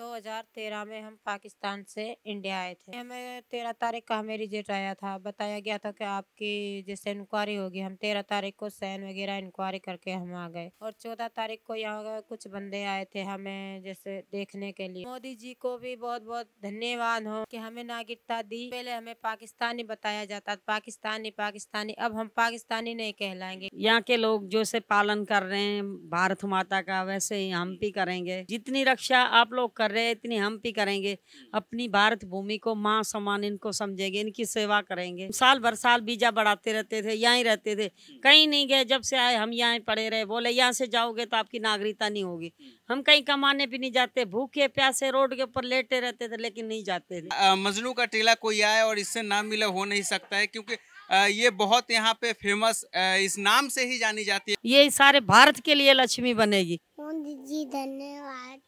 ¿no? 2013 में हम पाकिस्तान से इंडिया आए थे हमें तेरह तारीख का हमें रिजल्ट आया था बताया गया था कि आपकी जैसे इंक्वायरी होगी हम तेरह तारीख को सैन वगैरह इंक्वायरी करके हम आ गए और चौदह तारीख को यहाँ कुछ बंदे आए थे हमें जैसे देखने के लिए मोदी जी को भी बहुत बहुत धन्यवाद हो कि हमें नागरिकता दी पहले हमें पाकिस्तानी बताया जाता पाकिस्तानी पाकिस्तानी अब हम पाकिस्तानी नहीं कहलाएंगे यहाँ के लोग जो से पालन कर रहे हैं भारत माता का वैसे ही हम भी करेंगे जितनी रक्षा आप लोग कर रहे है इतनी हम भी करेंगे अपनी भारत भूमि को माँ समान इनको समझेंगे इनकी सेवा करेंगे साल भर साल बीजा बढ़ाते रहते थे यहाँ रहते थे कहीं नहीं गए जब से आए हम यहाँ पड़े रहे बोले यहाँ से जाओगे तो आपकी नागरिकता नहीं होगी हम कहीं कमाने भी नहीं जाते भूखे प्यासे रोड के ऊपर लेटे रहते थे लेकिन नहीं जाते थे मजनू का टीला कोई आए और इससे ना मिला हो नहीं सकता है क्योंकि ये बहुत यहाँ पे फेमस इस नाम से ही जानी जाती है ये सारे भारत के लिए लक्ष्मी बनेगी जी धन्यवाद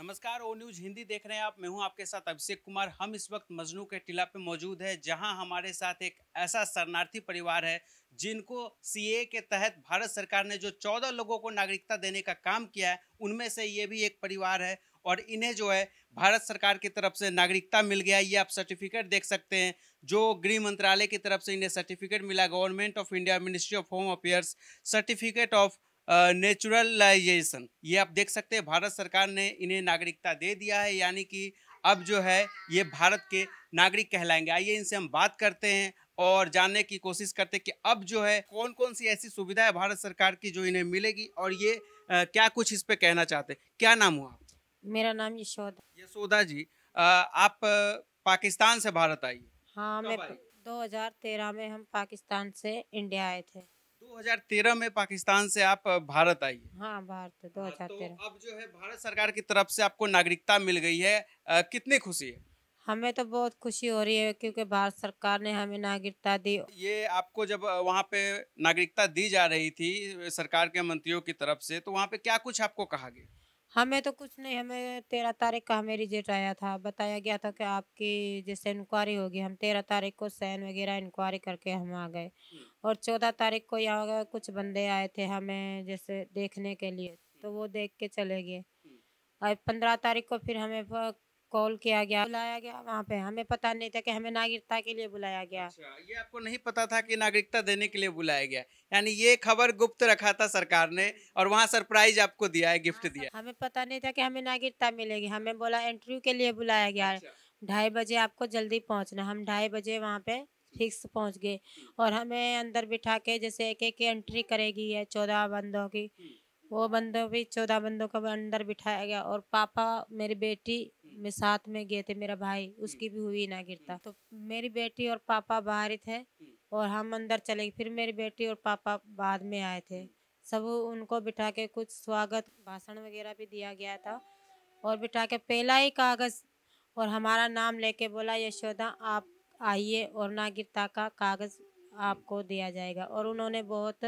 नमस्कार ओ न्यूज हिंदी देख रहे हैं आप मैं हूं आपके साथ अभिषेक कुमार हम इस वक्त मजनू के टीला पे मौजूद है जहां हमारे साथ एक ऐसा शरणार्थी परिवार है जिनको सी के तहत भारत सरकार ने जो चौदह लोगों को नागरिकता देने का काम किया है उनमें से ये भी एक परिवार है और इन्हें जो है भारत सरकार की तरफ से नागरिकता मिल गया ये आप सर्टिफिकेट देख सकते हैं जो गृह मंत्रालय की तरफ से इन्हें सर्टिफिकेट मिला government of India ministry of home affairs certificate of naturalisation ये आप देख सकते हैं भारत सरकार ने इन्हें नागरिकता दे दिया है यानी कि अब जो है ये भारत के नागरिक कहलाएंगे आइए इनसे हम बात करते हैं और जानने की कोशिश करते हैं कि अब जो है कौन कौन सी ऐसी सुविधा है भारत सरकार की जो इन्हें मिलेगी और ये आ, क्या कुछ इस पर कहना चाहते हैं क्या नाम हुआ मेरा नाम यशोदा यशोदा जी आ, आप पाकिस्तान से भारत आई हाँ मैं 2013 में हम पाकिस्तान से इंडिया आए थे 2013 में पाकिस्तान से आप भारत आई हाँ भारत हाँ, तो दो हजार तो अब जो है भारत सरकार की तरफ से आपको नागरिकता मिल गई है कितनी खुशी है हमें तो बहुत खुशी हो रही है क्योंकि भारत सरकार ने हमें नागरिकता दी ये आपको जब वहाँ पे नागरिकता दी जा रही थी सरकार के मंत्रियों की तरफ से तो वहाँ पे क्या कुछ आपको कहा गया हमें तो कुछ नहीं हमें तेरह तारीख का हमें रिजल्ट आया था बताया गया था कि आपकी जैसे इंक्वायरी होगी हम तेरह तारीख को सैन वगैरह इंक्वायरी करके हम आ गए और चौदह तारीख को यहाँ कुछ बंदे आए थे हमें जैसे देखने के लिए तो वो देख के चले गए और पंद्रह तारीख को फिर हमें कॉल किया गया बुलाया गया वहाँ पे हमें पता नहीं था कि हमें नागरिकता के लिए बुलाया गया अच्छा, ये आपको नहीं पता था कि नागरिकता देने के लिए बुलाया गया यानी ये खबर गुप्त रखा था सरकार ने और वहाँ सरप्राइज आपको दिया है गिफ्ट हाँ, दिया हमें पता नहीं था की हमें नागरिकता मिलेगी हमें बोला इंटरव्यू के लिए बुलाया गया अच्छा। ढाई बजे आपको जल्दी पहुँचना हम ढाई बजे वहाँ पे फिक्स पहुँच गए हम्म। और हमें अंदर बिठा के जैसे एक एक एंट्री करेगी है चौदह बंदों की हम्म। वो बंदों भी चौदह बंदों का अंदर बिठाया गया और पापा मेरी बेटी में साथ में गए थे मेरा भाई उसकी भी हुई ना गिरता तो मेरी बेटी और पापा बाहर थे और हम अंदर चले गए फिर मेरी बेटी और पापा बाद में आए थे सब उनको बिठा के कुछ स्वागत भाषण वगैरह भी दिया गया था और बिठा के पहला ही कागज़ और हमारा नाम लेके बोला यशोदा आप आइए और नागिरता का कागज़ आपको दिया जाएगा और उन्होंने बहुत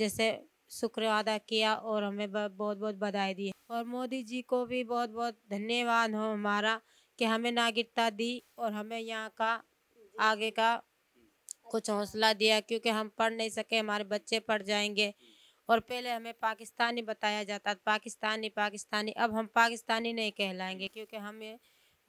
जैसे शुक्र अदा किया और हमें बहुत बहुत बधाई दी और मोदी जी को भी बहुत बहुत धन्यवाद हो हमारा कि हमें नागरिकता दी और हमें यहाँ का आगे का कुछ हौसला दिया क्योंकि हम पढ़ नहीं सके हमारे बच्चे पढ़ जाएंगे और पहले हमें पाकिस्तानी बताया जाता था पाकिस्तानी पाकिस्तानी अब हम पाकिस्तानी नहीं कहलाएंगे क्योंकि हमें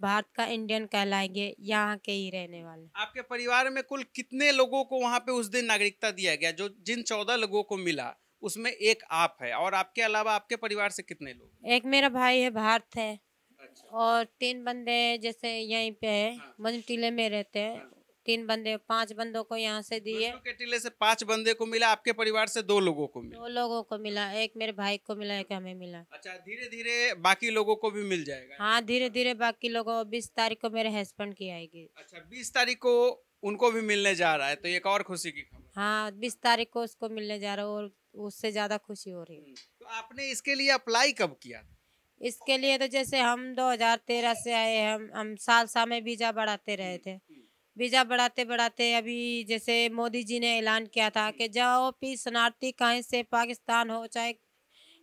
भारत का इंडियन कहलाएंगे यहाँ के ही रहने वाले आपके परिवार में कुल कितने लोगों को वहाँ पे उस दिन नागरिकता दिया गया जो जिन चौदह लोगों को मिला उसमें एक आप है और आपके अलावा आपके परिवार से कितने लोग एक मेरा भाई है भारत है अच्छा। और तीन बंदे जैसे यहीं पे है हाँ। मजम टीले में रहते हैं हाँ। तीन बंदे पांच बंदों को यहाँ से दिए के टीले से पांच बंदे को मिला आपके परिवार से दो लोगों को मिला दो लोगों को मिला एक मेरे भाई को मिला एक हमें मिला अच्छा धीरे धीरे बाकी लोगों को भी मिल जाएगा हाँ धीरे धीरे बाकी लोगों बीस तारीख को मेरे हस्बैंड की आएगी अच्छा बीस तारीख को उनको भी मिलने जा रहा है तो एक और खुशी की खबर हाँ बीस तारीख को उसको मिलने जा रहा हूँ और उससे ज़्यादा खुशी हो रही है तो आपने इसके लिए अप्लाई कब किया इसके लिए तो जैसे हम 2013 से आए हम हम साल साल में वीज़ा बढ़ाते रहे थे वीज़ा बढ़ाते बढ़ाते अभी जैसे मोदी जी ने ऐलान किया था कि जाओ भी शरणार्थी कहीं से पाकिस्तान हो चाहे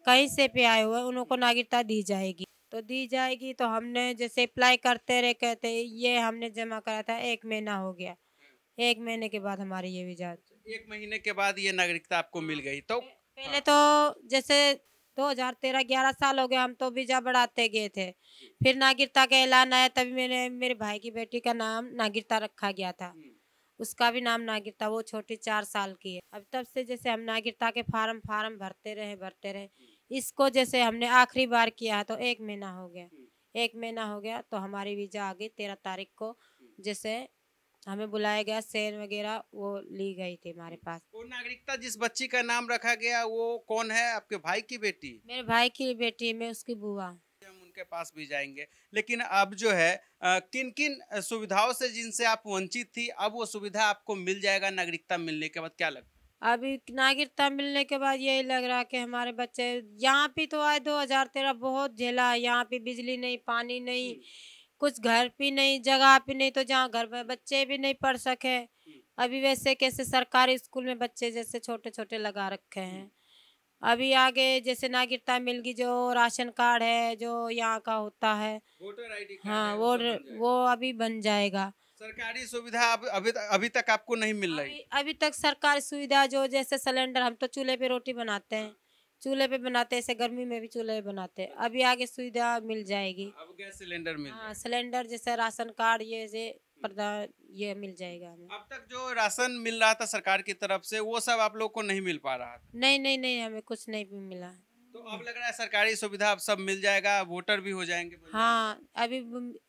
कहीं से भी आए हुए उनको नागरिकता दी जाएगी तो दी जाएगी तो हमने जैसे अप्लाई करते रहे कहते ये हमने जमा करा था एक महीना हो गया एक महीने के बाद हमारी ये वीजा एक महीने के बाद ये नागरिकता आपको मिल गई तो पहले हाँ। तो जैसे 2013 11 साल हो गया हम तो वीजा बढ़ाते गए थे फिर नागरिकता का ऐलान आया तभी मैंने मेरे भाई की बेटी का नाम नागरिकता रखा गया था हम्म। उसका भी नाम नागरिकता वो छोटी चार साल की है अब तब से जैसे हम नागरिकता के फार्म फार्म भरते रहे भरते रहे हम्म। इसको जैसे हमने आखिरी बार किया तो एक महीना हो गया हम्म। एक महीना हो गया तो हमारी वीजा आ गई तेरह तारीख को जैसे हमें बुलाया गया शेर वगैरह वो ली गई थी हमारे पास वो नागरिकता जिस बच्ची का नाम रखा गया वो कौन है आपके भाई की बेटी मेरे भाई की बेटी मैं उसकी बुआ हम उनके पास भी जाएंगे लेकिन अब जो है आ, किन किन सुविधाओं से जिनसे आप वंचित थी अब वो सुविधा आपको मिल जाएगा नागरिकता मिलने के बाद क्या लगता अभी नागरिकता मिलने के बाद यही लग रहा कि हमारे बच्चे यहाँ पे तो आए 2013 बहुत झेला यहाँ पे बिजली नहीं पानी नहीं कुछ घर भी नहीं जगह भी नहीं तो जहाँ घर में बच्चे भी नहीं पढ़ सके अभी वैसे कैसे सरकारी स्कूल में बच्चे जैसे छोटे छोटे लगा रखे हैं अभी आगे जैसे नागरिकता मिलगी जो राशन कार्ड है जो यहाँ का होता है वोटर आईडी हाँ वो वो अभी बन जाएगा सरकारी सुविधा अभी अभी तक आपको नहीं मिल रही अभी, अभी तक सरकारी सुविधा जो जैसे सिलेंडर हम तो चूल्हे पे रोटी बनाते हैं हाँ। चूल्हे पे बनाते ऐसे गर्मी में भी चूल्हे बनाते अभी आगे सुविधा मिल जाएगी अब गैस सिलेंडर मिल हाँ सिलेंडर जैसे राशन कार्ड ये से प्रदान ये मिल जाएगा हमें अब तक जो राशन मिल रहा था सरकार की तरफ से वो सब आप लोग को नहीं मिल पा रहा था नहीं नहीं नहीं हमें कुछ नहीं मिला अब लग रहा है सरकारी सुविधा अब सब मिल जाएगा वोटर भी हो जाएंगे हाँ अभी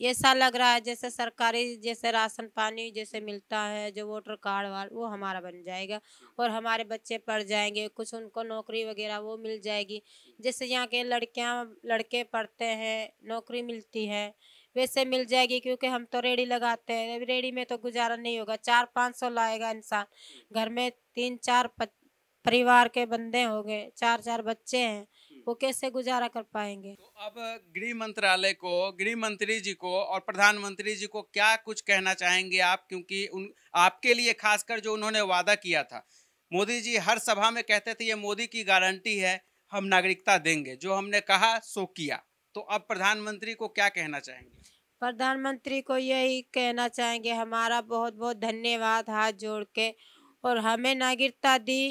ऐसा लग रहा है जैसे सरकारी जैसे राशन पानी जैसे मिलता है जो वोटर कार्ड वाल वो हमारा बन जाएगा और हमारे बच्चे पढ़ जाएंगे कुछ उनको नौकरी वगैरह वो मिल जाएगी जैसे यहाँ के लड़कियाँ लड़के पढ़ते हैं नौकरी मिलती है वैसे मिल जाएगी क्योंकि हम तो रेडी लगाते हैं रेडी में तो गुजारा नहीं होगा चार पाँच सौ लाएगा इंसान घर में तीन चार परिवार के बंदे हो गए चार चार बच्चे हैं वो कैसे गुजारा कर पाएंगे तो अब गृह मंत्रालय को गृह मंत्री जी को और प्रधानमंत्री जी को क्या कुछ कहना चाहेंगे आप क्योंकि उन आपके लिए खासकर जो उन्होंने वादा किया था मोदी जी हर सभा में कहते थे ये मोदी की गारंटी है हम नागरिकता देंगे जो हमने कहा सो किया तो अब प्रधानमंत्री को क्या कहना चाहेंगे प्रधानमंत्री को यही कहना चाहेंगे हमारा बहुत बहुत धन्यवाद हाथ जोड़ के और हमें नागरिकता दी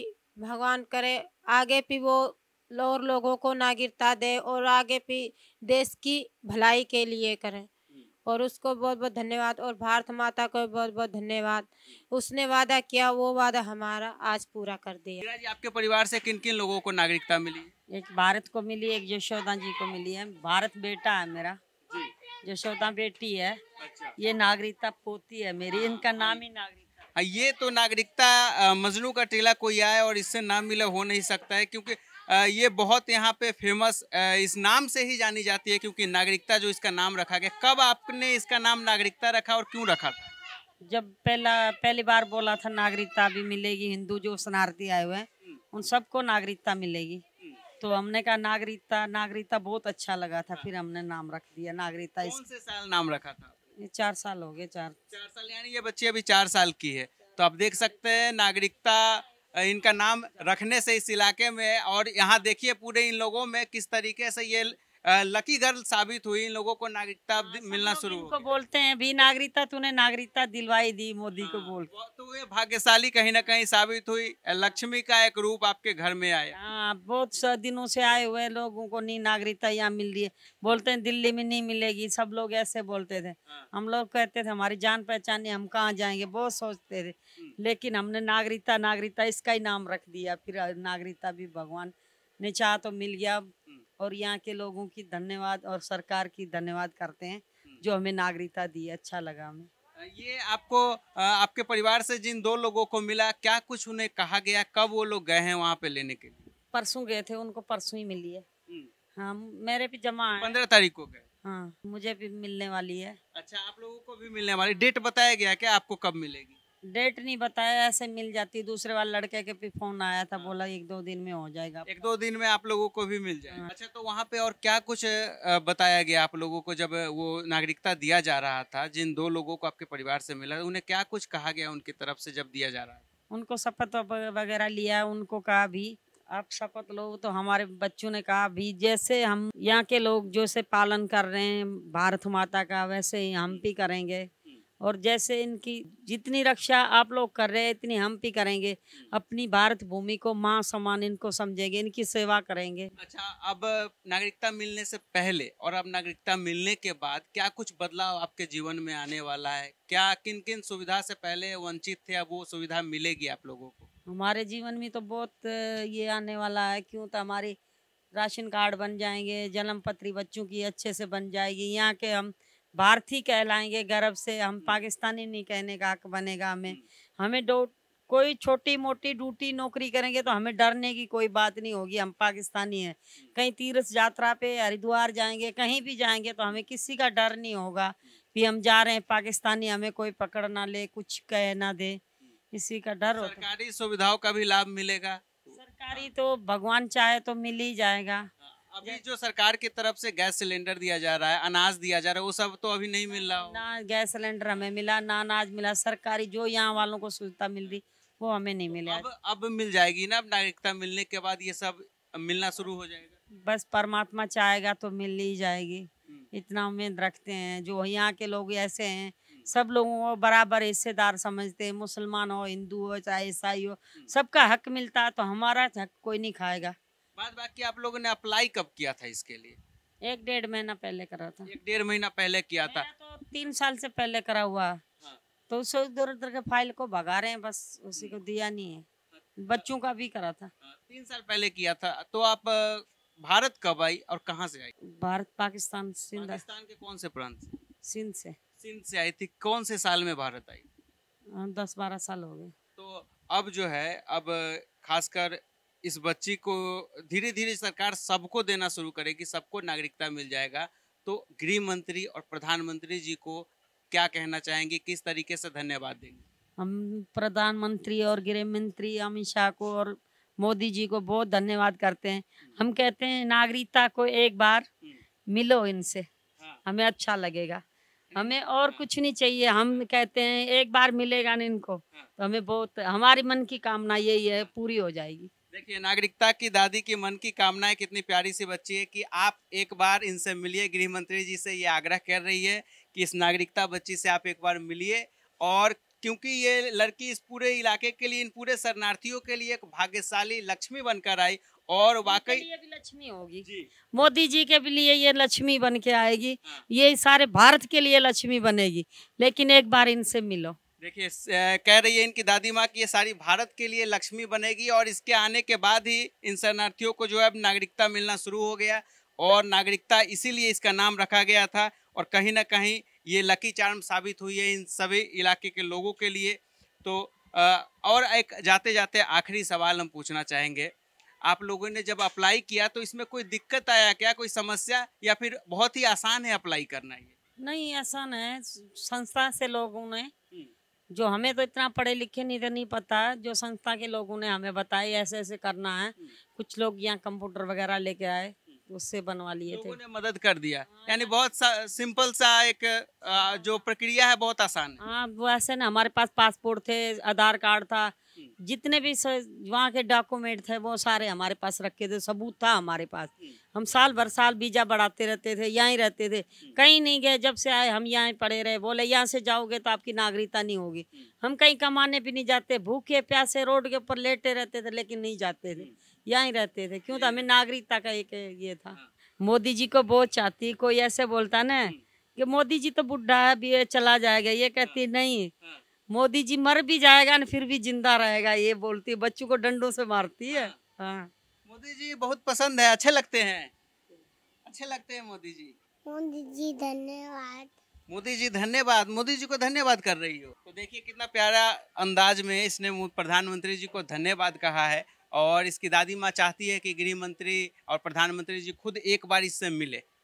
भगवान करे आगे भी वो और लोगों को ना गिरता दे और आगे भी देश की भलाई के लिए करें और उसको बहुत बहुत धन्यवाद और भारत माता को बहुत बहुत धन्यवाद उसने वादा किया वो वादा हमारा आज पूरा कर दिया जी आपके परिवार से किन किन लोगों को नागरिकता मिली एक भारत को मिली एक यशोदा जी को मिली है भारत बेटा है मेरा यशोदा बेटी है अच्छा। ये नागरिकता पोती है मेरी इनका नाम ही नागरिक हाँ, ये तो नागरिकता मजनू का टीला कोई आए और इससे नाम मिला हो नहीं सकता है क्योंकि ये बहुत यहाँ पे फेमस इस नाम से ही जानी जाती है क्योंकि नागरिकता जो इसका नाम रखा गया कब आपने इसका नाम नागरिकता रखा और क्यों रखा था जब पहला पहली बार बोला था नागरिकता भी मिलेगी हिंदू जो शरणार्थी आए हुए हैं हम्म। उन सबको नागरिकता मिलेगी हम्म। तो हमने कहा नागरिकता नागरिकता बहुत अच्छा लगा था फिर हमने नाम रख दिया नागरिकता कौन से साल नाम रखा था ये चार साल हो गए चार चार साल यानी ये बच्ची अभी चार साल की है तो आप देख सकते हैं नागरिकता इनका नाम रखने से इस इलाके में और यहाँ देखिए पूरे इन लोगों में किस तरीके से ये लकी गर्ल साबित हुई इन लोगों को नागरिकता हाँ, मिलना शुरू को बोलते हैं भी नागरिकता तूने नागरिकता दिलवाई दी मोदी को हाँ, बोल तो ये भाग्यशाली कहीं ना कहीं साबित हुई लक्ष्मी का एक रूप आपके घर में आया हाँ बहुत दिनों से आए हुए लोगों को नहीं नागरिकता यहाँ मिल रही है बोलते हैं दिल्ली में नहीं मिलेगी सब लोग ऐसे बोलते थे हाँ। हम लोग कहते थे हमारी जान पहचान हम कहाँ जाएंगे बहुत सोचते थे लेकिन हमने नागरिकता नागरिकता इसका ही नाम रख दिया फिर नागरिकता भी भगवान ने चाह तो मिल गया और यहाँ के लोगों की धन्यवाद और सरकार की धन्यवाद करते हैं जो हमें नागरिकता दी अच्छा लगा हमें ये आपको आपके परिवार से जिन दो लोगों को मिला क्या कुछ उन्हें कहा गया कब वो लोग गए हैं वहाँ पे लेने के लिए परसों गए थे उनको परसों ही मिली है हाँ मेरे भी जमा है पंद्रह तारीख को गए हाँ मुझे भी मिलने वाली है अच्छा आप लोगों को भी मिलने वाली डेट बताया गया क्या आपको कब मिलेगी डेट नहीं बताया ऐसे मिल जाती दूसरे बार लड़के के भी फोन आया था बोला एक दो दिन में हो जाएगा एक दो दिन में आप लोगों को भी मिल जाएगा हाँ। अच्छा तो वहाँ पे और क्या कुछ बताया गया आप लोगों को जब वो नागरिकता दिया जा रहा था जिन दो लोगों को आपके परिवार से मिला उन्हें क्या कुछ कहा गया उनकी तरफ से जब दिया जा रहा था उनको शपथ वगैरह लिया उनको कहा भी आप शपथ लो तो हमारे बच्चों ने कहा भी जैसे हम यहाँ के लोग जो से पालन कर रहे हैं भारत माता का वैसे ही हम भी करेंगे और जैसे इनकी जितनी रक्षा आप लोग कर रहे हैं इतनी हम भी करेंगे अपनी भारत भूमि को माँ समान इनको समझेंगे इनकी सेवा करेंगे अच्छा अब नागरिकता मिलने से पहले और अब नागरिकता मिलने के बाद क्या कुछ बदलाव आपके जीवन में आने वाला है क्या किन किन सुविधा से पहले वंचित थे अब वो सुविधा मिलेगी आप लोगों को हमारे जीवन में तो बहुत ये आने वाला है क्यों तो हमारी राशन कार्ड बन जाएंगे जन्म पत्री बच्चों की अच्छे से बन जाएगी यहाँ के हम भारतीय कहलाएंगे गर्व से हम पाकिस्तानी नहीं कहने का हक बनेगा हमें हम्म। हमें डो कोई छोटी मोटी ड्यूटी नौकरी करेंगे तो हमें डरने की कोई बात नहीं होगी हम पाकिस्तानी हैं हम्म। कहीं तीर्थ यात्रा पे हरिद्वार जाएंगे कहीं भी जाएंगे तो हमें किसी का डर नहीं होगा हम्म। कि हम जा रहे हैं पाकिस्तानी हमें कोई पकड़ ना ले कुछ कह ना दे इसी का डर सरकारी सुविधाओं का भी लाभ मिलेगा सरकारी तो भगवान चाहे तो मिल ही जाएगा अभी जो सरकार की तरफ से गैस सिलेंडर दिया जा रहा है अनाज दिया जा रहा है वो सब तो अभी नहीं मिल रहा ना गैस सिलेंडर हमें मिला ना अनाज मिला सरकारी जो यहाँ वालों को सुविधा मिल रही वो हमें नहीं मिला अब अब मिल जाएगी ना अब नागरिकता मिलने के बाद ये सब मिलना शुरू हो जाएगा बस परमात्मा चाहेगा तो मिल ही जाएगी हम्म। इतना उम्मीद रखते हैं जो यहाँ के लोग ऐसे हैं सब लोगों को बराबर हिस्सेदार समझते हैं मुसलमान हो हिंदू हो चाहे ईसाई हो हम्म। सबका हक मिलता है तो हमारा हक कोई नहीं खाएगा बात बाकी आप लोगों ने अप्लाई कब किया था इसके लिए एक डेढ़ महीना पहले करा था एक डेढ़ महीना पहले किया था तो तीन साल से पहले करा हुआ हाँ। तो उसको इधर उधर के फाइल को भगा रहे हैं बस उसी को दिया नहीं है हाँ। बच्चों का भी करा था हाँ, तीन साल पहले किया था तो आप भारत कब आई और कहाँ से आई भारत पाकिस्तान सिंध पाकिस्तान के कौन से प्रांत सिंध से सिंध से आई थी कौन से साल में भारत आई हाँ, दस बारह साल हो गए तो अब जो है अब खासकर इस बच्ची को धीरे धीरे सरकार सबको देना शुरू करेगी सबको नागरिकता मिल जाएगा तो गृह मंत्री और प्रधानमंत्री जी को क्या कहना चाहेंगे किस तरीके से धन्यवाद देंगे हम प्रधानमंत्री और गृह मंत्री अमित शाह को और मोदी जी को बहुत धन्यवाद करते हैं हम्म। हम कहते हैं नागरिकता को एक बार हम्म। मिलो इनसे हाँ। हमें अच्छा लगेगा हमें और हाँ। कुछ नहीं चाहिए हम कहते हैं एक बार मिलेगा ना इनको हाँ। तो हमें बहुत हमारे मन की कामना यही है पूरी हो जाएगी देखिए नागरिकता की दादी की मन की कामनाएं कितनी प्यारी सी बच्ची है कि आप एक बार इनसे मिलिए गृह मंत्री जी से ये आग्रह कर रही है कि इस नागरिकता बच्ची से आप एक बार मिलिए और क्योंकि ये लड़की इस पूरे इलाके के लिए इन पूरे शरणार्थियों के लिए एक भाग्यशाली लक्ष्मी बनकर आई और वाकई लक्ष्मी होगी मोदी जी के लिए ये लक्ष्मी बन के आएगी हाँ। ये सारे भारत के लिए लक्ष्मी बनेगी लेकिन एक बार इनसे मिलो देखिए कह रही है इनकी दादी माँ की ये सारी भारत के लिए लक्ष्मी बनेगी और इसके आने के बाद ही इन शरणार्थियों को जो है नागरिकता मिलना शुरू हो गया और नागरिकता इसीलिए इसका नाम रखा गया था और कहीं ना कहीं ये लकी चार्म साबित हुई है इन सभी इलाके के लोगों के लिए तो और एक जाते जाते आखिरी सवाल हम पूछना चाहेंगे आप लोगों ने जब अप्लाई किया तो इसमें कोई दिक्कत आया क्या कोई समस्या या फिर बहुत ही आसान है अप्लाई करना ये नहीं आसान है संस्था से लोगों ने जो हमें तो इतना पढ़े लिखे नहीं थे नहीं पता जो संस्था के लोगों ने हमें बताया ऐसे ऐसे करना है हम्म। कुछ लोग यहाँ कंप्यूटर वगैरह लेके आए हम्म। उससे बनवा लिए थे ने मदद कर दिया हाँ, यानी बहुत सा, सिंपल सा एक आ, जो हाँ। प्रक्रिया है बहुत आसान हाँ वो ऐसे ना हमारे पास पासपोर्ट थे आधार कार्ड था जितने भी वहाँ के डॉक्यूमेंट थे वो सारे हमारे पास रखे थे सबूत था हमारे पास हम्म। हम साल भर साल वीजा बढ़ाते रहते थे यहीं रहते थे हम्म। कहीं नहीं गए जब से आए हम यहाँ पड़े रहे बोले यहाँ से जाओगे तो आपकी नागरिकता नहीं होगी हम्म। हम कहीं कमाने भी नहीं जाते भूखे प्यासे रोड के ऊपर लेटे रहते थे लेकिन नहीं जाते थे यहाँ रहते थे क्यों तो हमें नागरिकता का एक ये था हाँ। मोदी जी को बहुत चाहती कोई ऐसे बोलता ना कि मोदी जी तो बुढ़ा है अभी चला जाएगा ये कहती हाँ। नहीं हाँ। मोदी जी मर भी जाएगा ना फिर भी जिंदा रहेगा ये बोलती है बच्चों को डंडों से मारती है हाँ। हाँ। मोदी जी बहुत पसंद है अच्छे लगते हैं अच्छे लगते हैं मोदी जी मोदी जी धन्यवाद मोदी जी धन्यवाद मोदी जी को धन्यवाद कर रही हो तो देखिए कितना प्यारा अंदाज में इसने प्रधानमंत्री जी को धन्यवाद कहा है और इसकी दादी माँ चाहती है कि गृह मंत्री और प्रधानमंत्री जी खुद एक बार इससे मिले